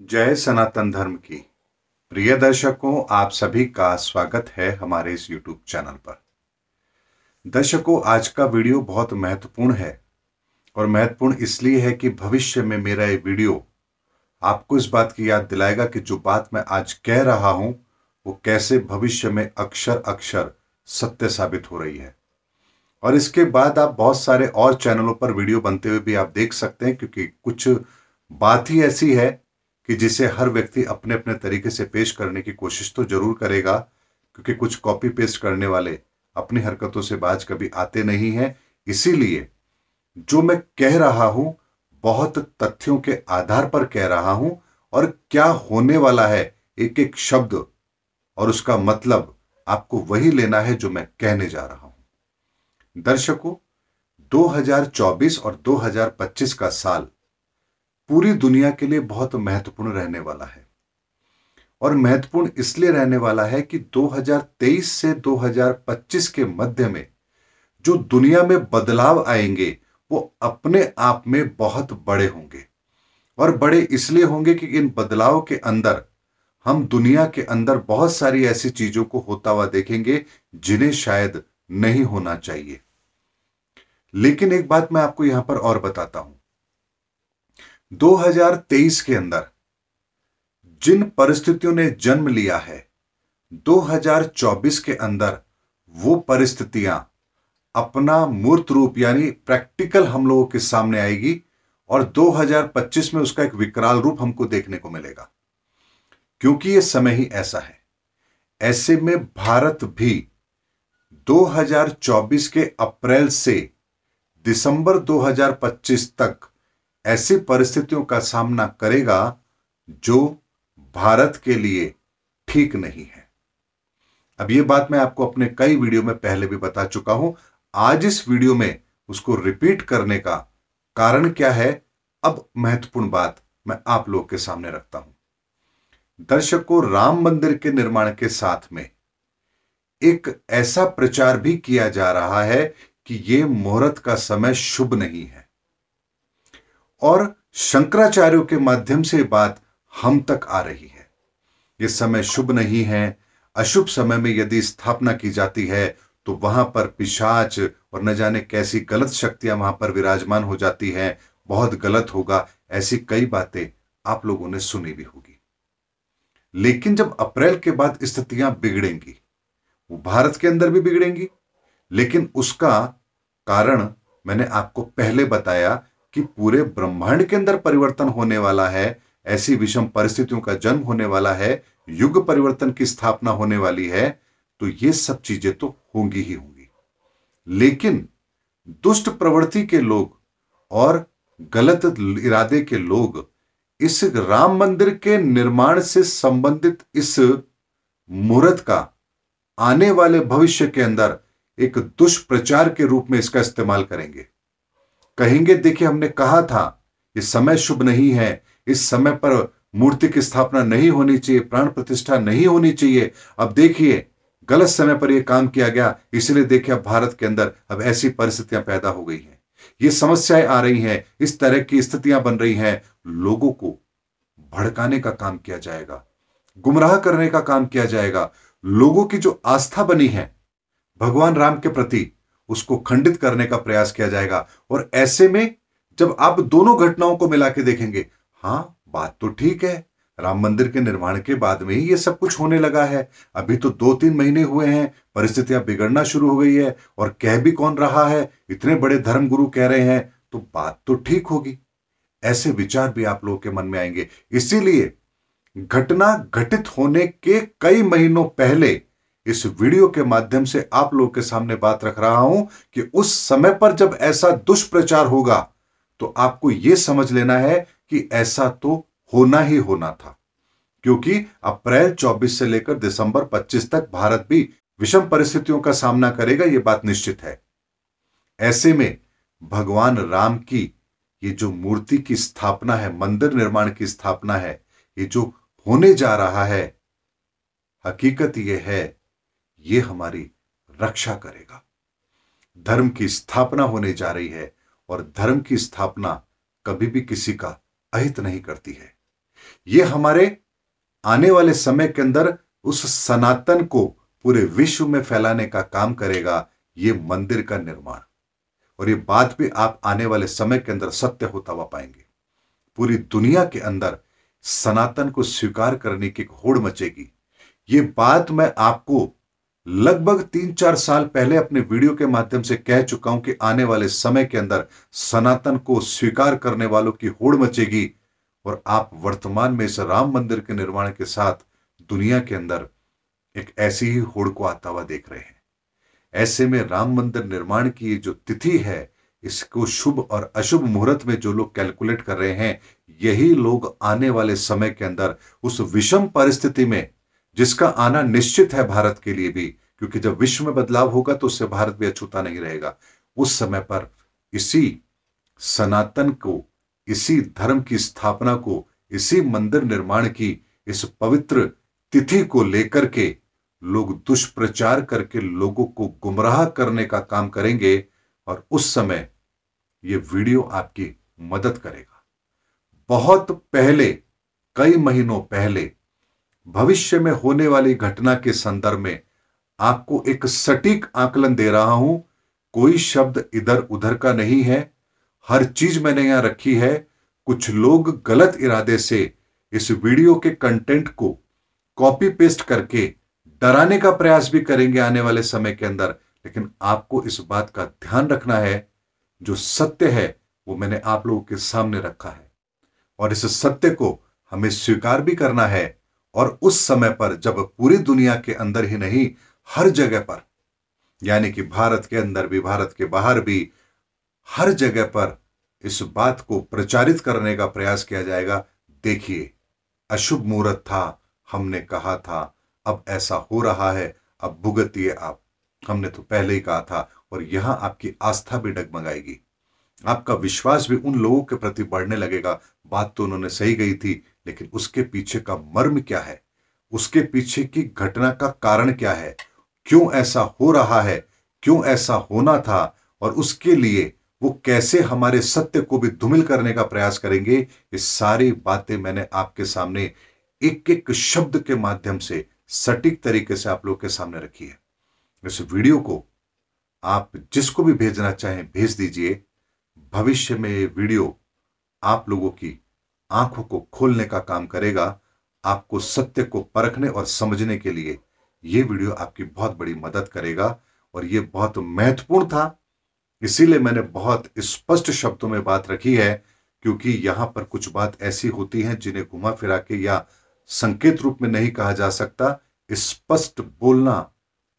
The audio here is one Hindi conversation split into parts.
जय सनातन धर्म की प्रिय दर्शकों आप सभी का स्वागत है हमारे इस YouTube चैनल पर दर्शकों आज का वीडियो बहुत महत्वपूर्ण है और महत्वपूर्ण इसलिए है कि भविष्य में मेरा ये वीडियो आपको इस बात की याद दिलाएगा कि जो बात मैं आज कह रहा हूं वो कैसे भविष्य में अक्षर अक्षर सत्य साबित हो रही है और इसके बाद आप बहुत सारे और चैनलों पर वीडियो बनते हुए भी आप देख सकते हैं क्योंकि कुछ बात ही ऐसी है कि जिसे हर व्यक्ति अपने अपने तरीके से पेश करने की कोशिश तो जरूर करेगा क्योंकि कुछ कॉपी पेस्ट करने वाले अपनी हरकतों से बाज कभी आते नहीं हैं इसीलिए जो मैं कह रहा हूं बहुत तथ्यों के आधार पर कह रहा हूं और क्या होने वाला है एक एक शब्द और उसका मतलब आपको वही लेना है जो मैं कहने जा रहा हूं दर्शकों 2024 और 2025 का साल पूरी दुनिया के लिए बहुत महत्वपूर्ण रहने वाला है और महत्वपूर्ण इसलिए रहने वाला है कि 2023 से 2025 के मध्य में जो दुनिया में बदलाव आएंगे वो अपने आप में बहुत बड़े होंगे और बड़े इसलिए होंगे कि इन बदलाव के अंदर हम दुनिया के अंदर बहुत सारी ऐसी चीजों को होता हुआ देखेंगे जिन्हें शायद नहीं होना चाहिए लेकिन एक बात मैं आपको यहां पर और बताता हूं 2023 के अंदर जिन परिस्थितियों ने जन्म लिया है 2024 के अंदर वो परिस्थितियां अपना मूर्त रूप यानी प्रैक्टिकल हम लोगों के सामने आएगी और 2025 में उसका एक विकराल रूप हमको देखने को मिलेगा क्योंकि ये समय ही ऐसा है ऐसे में भारत भी 2024 के अप्रैल से दिसंबर 2025 तक ऐसी परिस्थितियों का सामना करेगा जो भारत के लिए ठीक नहीं है अब यह बात मैं आपको अपने कई वीडियो में पहले भी बता चुका हूं आज इस वीडियो में उसको रिपीट करने का कारण क्या है अब महत्वपूर्ण बात मैं आप लोग के सामने रखता हूं दर्शकों राम मंदिर के निर्माण के साथ में एक ऐसा प्रचार भी किया जा रहा है कि यह मुहूर्त का समय शुभ नहीं है और शंकराचार्यों के माध्यम से बात हम तक आ रही है ये समय शुभ नहीं है अशुभ समय में यदि स्थापना की जाती है तो वहां पर पिशाच और न जाने कैसी गलत शक्तियां वहां पर विराजमान हो जाती हैं बहुत गलत होगा ऐसी कई बातें आप लोगों ने सुनी भी होगी लेकिन जब अप्रैल के बाद स्थितियां बिगड़ेंगी वो भारत के अंदर भी बिगड़ेंगी लेकिन उसका कारण मैंने आपको पहले बताया कि पूरे ब्रह्मांड के अंदर परिवर्तन होने वाला है ऐसी विषम परिस्थितियों का जन्म होने वाला है युग परिवर्तन की स्थापना होने वाली है तो ये सब चीजें तो होंगी ही होंगी लेकिन दुष्ट प्रवृत्ति के लोग और गलत इरादे के लोग इस राम मंदिर के निर्माण से संबंधित इस मुहूर्त का आने वाले भविष्य के अंदर एक दुष्प्रचार के रूप में इसका इस्तेमाल करेंगे कहेंगे देखिए हमने कहा था ये समय शुभ नहीं है इस समय पर मूर्ति की स्थापना नहीं होनी चाहिए प्राण प्रतिष्ठा नहीं होनी चाहिए अब देखिए गलत समय पर यह काम किया गया इसलिए देखिए अब भारत के अंदर अब ऐसी परिस्थितियां पैदा हो गई हैं ये समस्याएं आ रही हैं इस तरह की स्थितियां बन रही हैं लोगों को भड़काने का काम किया जाएगा गुमराह करने का काम किया जाएगा लोगों की जो आस्था बनी है भगवान राम के प्रति उसको खंडित करने का प्रयास किया जाएगा और ऐसे में जब आप दोनों घटनाओं को मिला के देखेंगे हाँ बात तो ठीक है राम मंदिर के निर्माण के बाद में ही ये सब कुछ होने लगा है अभी तो दो तीन महीने हुए हैं परिस्थितियां बिगड़ना शुरू हो गई है और कह भी कौन रहा है इतने बड़े धर्मगुरु कह रहे हैं तो बात तो ठीक होगी ऐसे विचार भी आप लोगों के मन में आएंगे इसीलिए घटना घटित होने के कई महीनों पहले इस वीडियो के माध्यम से आप लोग के सामने बात रख रहा हूं कि उस समय पर जब ऐसा दुष्प्रचार होगा तो आपको यह समझ लेना है कि ऐसा तो होना ही होना था क्योंकि अप्रैल 24 से लेकर दिसंबर 25 तक भारत भी विषम परिस्थितियों का सामना करेगा यह बात निश्चित है ऐसे में भगवान राम की ये जो मूर्ति की स्थापना है मंदिर निर्माण की स्थापना है ये जो होने जा रहा है हकीकत यह है ये हमारी रक्षा करेगा धर्म की स्थापना होने जा रही है और धर्म की स्थापना कभी भी किसी का अहित नहीं करती है ये हमारे आने वाले समय के अंदर उस सनातन को पूरे विश्व में फैलाने का काम करेगा ये मंदिर का निर्माण और ये बात भी आप आने वाले समय के अंदर सत्य होता हुआ पाएंगे पूरी दुनिया के अंदर सनातन को स्वीकार करने की होड़ मचेगी ये बात मैं आपको लगभग तीन चार साल पहले अपने वीडियो के माध्यम से कह चुका हूं कि आने वाले समय के अंदर सनातन को स्वीकार करने वालों की होड़ मचेगी और आप वर्तमान में इस राम मंदिर के निर्माण के साथ दुनिया के अंदर एक ऐसी ही होड़ को आता हुआ देख रहे हैं ऐसे में राम मंदिर निर्माण की जो तिथि है इसको शुभ और अशुभ मुहूर्त में जो लोग कैलकुलेट कर रहे हैं यही लोग आने वाले समय के अंदर उस विषम परिस्थिति में जिसका आना निश्चित है भारत के लिए भी क्योंकि जब विश्व में बदलाव होगा तो उससे भारत भी अछूता नहीं रहेगा उस समय पर इसी सनातन को इसी धर्म की स्थापना को इसी मंदिर निर्माण की इस पवित्र तिथि को लेकर के लोग दुष्प्रचार करके लोगों को गुमराह करने का काम करेंगे और उस समय ये वीडियो आपकी मदद करेगा बहुत पहले कई महीनों पहले भविष्य में होने वाली घटना के संदर्भ में आपको एक सटीक आकलन दे रहा हूं कोई शब्द इधर उधर का नहीं है हर चीज मैंने यहां रखी है कुछ लोग गलत इरादे से इस वीडियो के कंटेंट को कॉपी पेस्ट करके डराने का प्रयास भी करेंगे आने वाले समय के अंदर लेकिन आपको इस बात का ध्यान रखना है जो सत्य है वो मैंने आप लोगों के सामने रखा है और इस सत्य को हमें स्वीकार भी करना है और उस समय पर जब पूरी दुनिया के अंदर ही नहीं हर जगह पर यानी कि भारत के अंदर भी भारत के बाहर भी हर जगह पर इस बात को प्रचारित करने का प्रयास किया जाएगा देखिए अशुभ मुहूर्त था हमने कहा था अब ऐसा हो रहा है अब भुगतिए आप हमने तो पहले ही कहा था और यहां आपकी आस्था भी डगमगाएगी आपका विश्वास भी उन लोगों के प्रति बढ़ने लगेगा बात तो उन्होंने सही गई थी लेकिन उसके पीछे का मर्म क्या है उसके पीछे की घटना का कारण क्या है क्यों ऐसा हो रहा है क्यों ऐसा होना था और उसके लिए वो कैसे हमारे सत्य को भी धूमिल करने का प्रयास करेंगे ये सारी बातें मैंने आपके सामने एक एक शब्द के माध्यम से सटीक तरीके से आप लोग के सामने रखी है इस वीडियो को आप जिसको भी भेजना चाहें भेज दीजिए भविष्य में ये वीडियो आप लोगों की आंखों को खोलने का काम करेगा आपको सत्य को परखने और समझने के लिए ये वीडियो आपकी बहुत बड़ी मदद करेगा और ये बहुत महत्वपूर्ण था इसीलिए मैंने बहुत स्पष्ट शब्दों में बात रखी है क्योंकि यहां पर कुछ बात ऐसी होती है जिन्हें घुमा फिरा के या संकेत रूप में नहीं कहा जा सकता स्पष्ट बोलना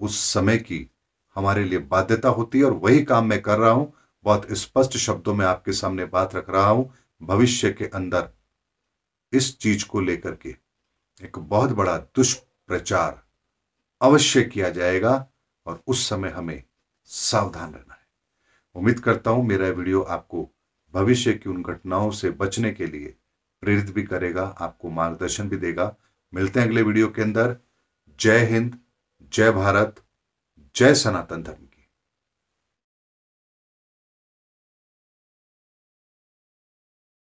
उस समय की हमारे लिए बाध्यता होती है और वही काम मैं कर रहा हूं बहुत स्पष्ट शब्दों में आपके सामने बात रख रहा हूं भविष्य के अंदर इस चीज को लेकर के एक बहुत बड़ा दुष्प्रचार अवश्य किया जाएगा और उस समय हमें सावधान रहना है उम्मीद करता हूं मेरा वीडियो आपको भविष्य की उन घटनाओं से बचने के लिए प्रेरित भी करेगा आपको मार्गदर्शन भी देगा मिलते हैं अगले वीडियो के अंदर जय हिंद जय भारत जय सनातन धर्म